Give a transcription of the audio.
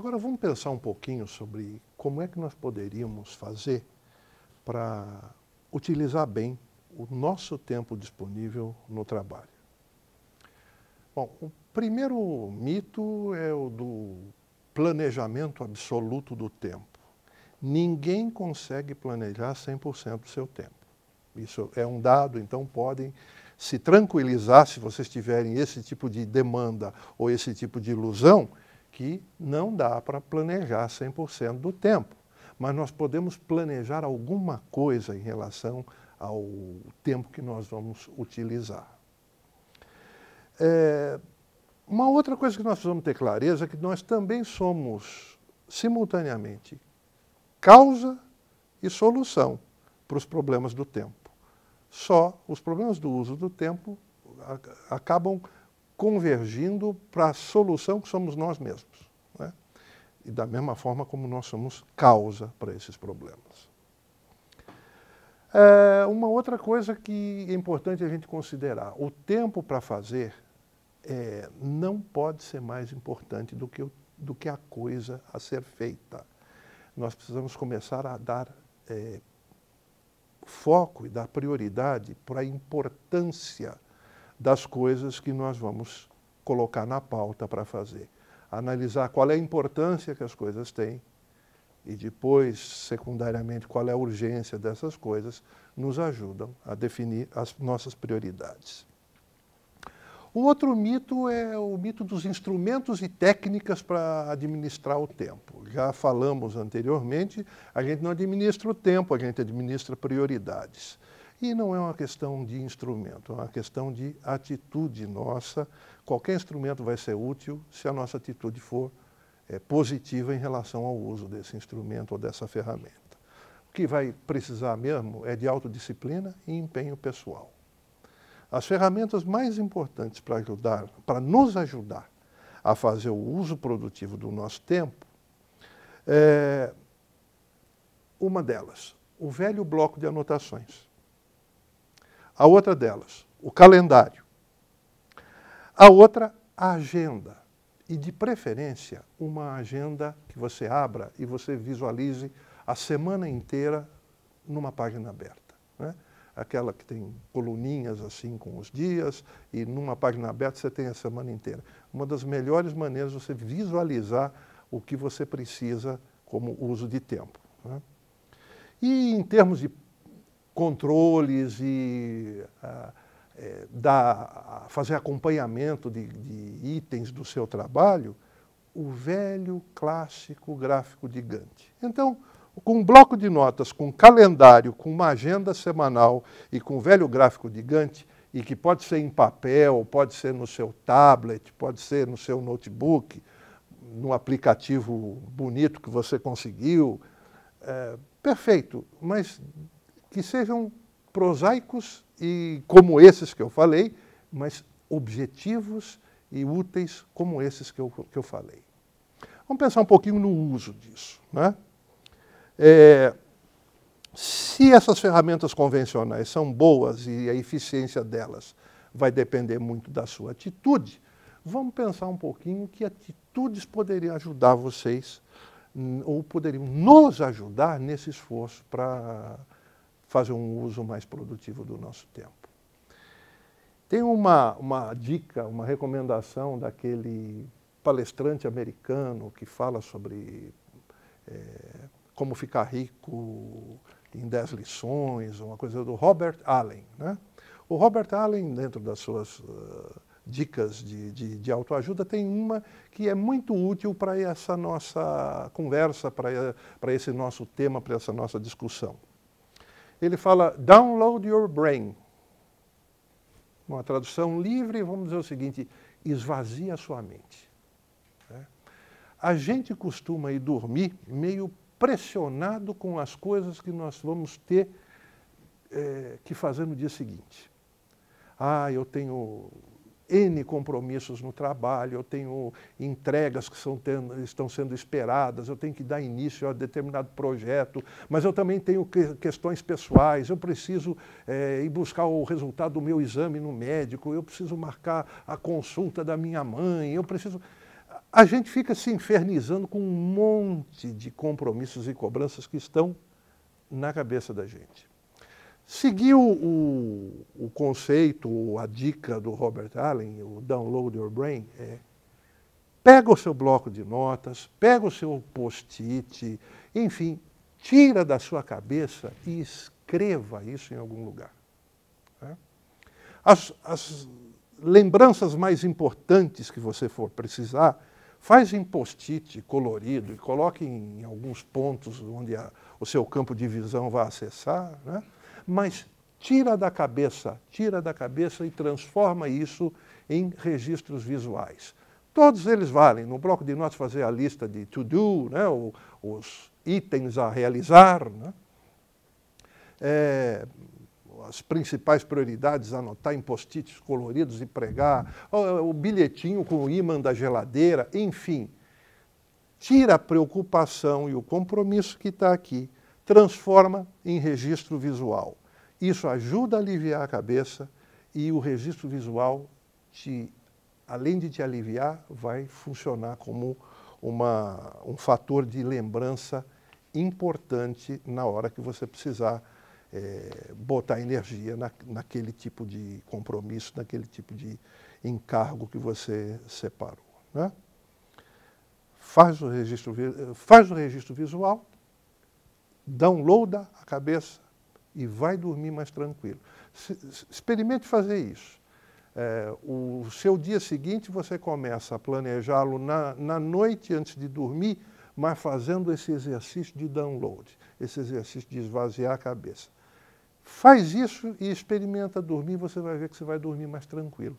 Agora vamos pensar um pouquinho sobre como é que nós poderíamos fazer para utilizar bem o nosso tempo disponível no trabalho. Bom, o primeiro mito é o do planejamento absoluto do tempo. Ninguém consegue planejar 100% do seu tempo. Isso é um dado, então podem se tranquilizar se vocês tiverem esse tipo de demanda ou esse tipo de ilusão que não dá para planejar 100% do tempo, mas nós podemos planejar alguma coisa em relação ao tempo que nós vamos utilizar. É, uma outra coisa que nós precisamos ter clareza é que nós também somos, simultaneamente, causa e solução para os problemas do tempo. Só os problemas do uso do tempo acabam convergindo para a solução que somos nós mesmos. Né? E da mesma forma como nós somos causa para esses problemas. É, uma outra coisa que é importante a gente considerar: o tempo para fazer é, não pode ser mais importante do que, do que a coisa a ser feita. Nós precisamos começar a dar é, foco e dar prioridade para a importância das coisas que nós vamos colocar na pauta para fazer. Analisar qual é a importância que as coisas têm e depois, secundariamente, qual é a urgência dessas coisas, nos ajudam a definir as nossas prioridades. O outro mito é o mito dos instrumentos e técnicas para administrar o tempo. Já falamos anteriormente, a gente não administra o tempo, a gente administra prioridades. E não é uma questão de instrumento, é uma questão de atitude nossa. Qualquer instrumento vai ser útil se a nossa atitude for é, positiva em relação ao uso desse instrumento ou dessa ferramenta. O que vai precisar mesmo é de autodisciplina e empenho pessoal. As ferramentas mais importantes para ajudar, para nos ajudar a fazer o uso produtivo do nosso tempo, é uma delas, o velho bloco de anotações. A outra delas, o calendário. A outra, a agenda. E, de preferência, uma agenda que você abra e você visualize a semana inteira numa página aberta. Né? Aquela que tem coluninhas assim com os dias e numa página aberta você tem a semana inteira. Uma das melhores maneiras de você visualizar o que você precisa como uso de tempo. Né? E em termos de controles e ah, é, dar, fazer acompanhamento de, de, itens do seu trabalho, o velho clássico gráfico de Gantt. Então, com um bloco de notas, com um calendário, com uma agenda semanal e com o velho gráfico de Gantt, e que pode ser em papel, pode ser no seu tablet, pode ser no seu notebook, no aplicativo bonito que você conseguiu, é, perfeito, mas que sejam prosaicos e como esses que eu falei, mas objetivos e úteis como esses que eu, que eu falei. Vamos pensar um pouquinho no uso disso. Né? É, se essas ferramentas convencionais são boas e a eficiência delas vai depender muito da sua atitude, vamos pensar um pouquinho que atitudes poderiam ajudar vocês ou poderiam nos ajudar nesse esforço para fazer um uso mais produtivo do nosso tempo. Tem uma, uma dica, uma recomendação daquele palestrante americano que fala sobre é, como ficar rico em 10 lições, uma coisa do Robert Allen. Né? O Robert Allen, dentro das suas uh, dicas de, de, de autoajuda, tem uma que é muito útil para essa nossa conversa, para esse nosso tema, para essa nossa discussão ele fala download your brain. Uma tradução livre, vamos dizer o seguinte, esvazia a sua mente. Né? A gente costuma ir dormir meio pressionado com as coisas que nós vamos ter é, que fazer no dia seguinte. Ah, eu tenho N compromissos no trabalho, eu tenho entregas que tendo, estão sendo esperadas, eu tenho que dar início a determinado projeto, mas eu também tenho que, questões pessoais, eu preciso é, ir buscar o resultado do meu exame no médico, eu preciso marcar a consulta da minha mãe, eu preciso. A gente fica se infernizando com um monte de compromissos e cobranças que estão na cabeça da gente seguiu o, o conceito, a dica do Robert Allen, o Download Your Brain, é, pega o seu bloco de notas, pega o seu post-it, enfim, tira da sua cabeça e escreva isso em algum lugar. Né? As, as lembranças mais importantes que você for precisar, faz em post-it colorido e coloque em alguns pontos onde a, o seu campo de visão vai acessar, né? mas tira da cabeça, tira da cabeça e transforma isso em registros visuais. Todos eles valem. No bloco de notas fazer a lista de to do, né, os itens a realizar, né? é, as principais prioridades, anotar em post-its coloridos e pregar, o bilhetinho com o ímã da geladeira, enfim. Tira a preocupação e o compromisso que está aqui, transforma em registro visual. Isso ajuda a aliviar a cabeça e o registro visual, te, além de te aliviar, vai funcionar como uma, um fator de lembrança importante na hora que você precisar é, botar energia na, naquele tipo de compromisso, naquele tipo de encargo que você separou. Né? Faz, o registro, faz o registro visual, downloada a cabeça, e vai dormir mais tranquilo. experimente fazer isso. É, o seu dia seguinte você começa a planejá-lo na, na noite antes de dormir, mas fazendo esse exercício de download, esse exercício de esvaziar a cabeça. Faz isso e experimenta dormir, você vai ver que você vai dormir mais tranquilo.